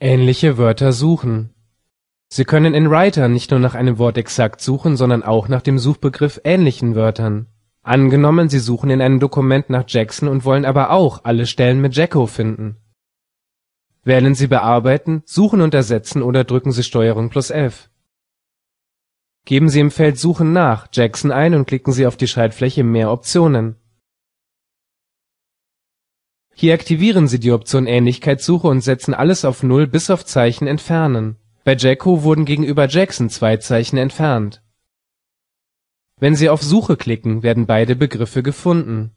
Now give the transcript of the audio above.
ähnliche Wörter suchen. Sie können in Writer nicht nur nach einem Wort exakt suchen, sondern auch nach dem Suchbegriff ähnlichen Wörtern. Angenommen, Sie suchen in einem Dokument nach Jackson und wollen aber auch alle Stellen mit Jacko finden. Wählen Sie Bearbeiten, Suchen und Ersetzen oder drücken Sie Steuerung plus F. Geben Sie im Feld Suchen nach Jackson ein und klicken Sie auf die Schaltfläche Mehr Optionen hier aktivieren Sie die Option Ähnlichkeitssuche und setzen alles auf Null bis auf Zeichen entfernen. Bei Jacko wurden gegenüber Jackson zwei Zeichen entfernt. Wenn Sie auf Suche klicken, werden beide Begriffe gefunden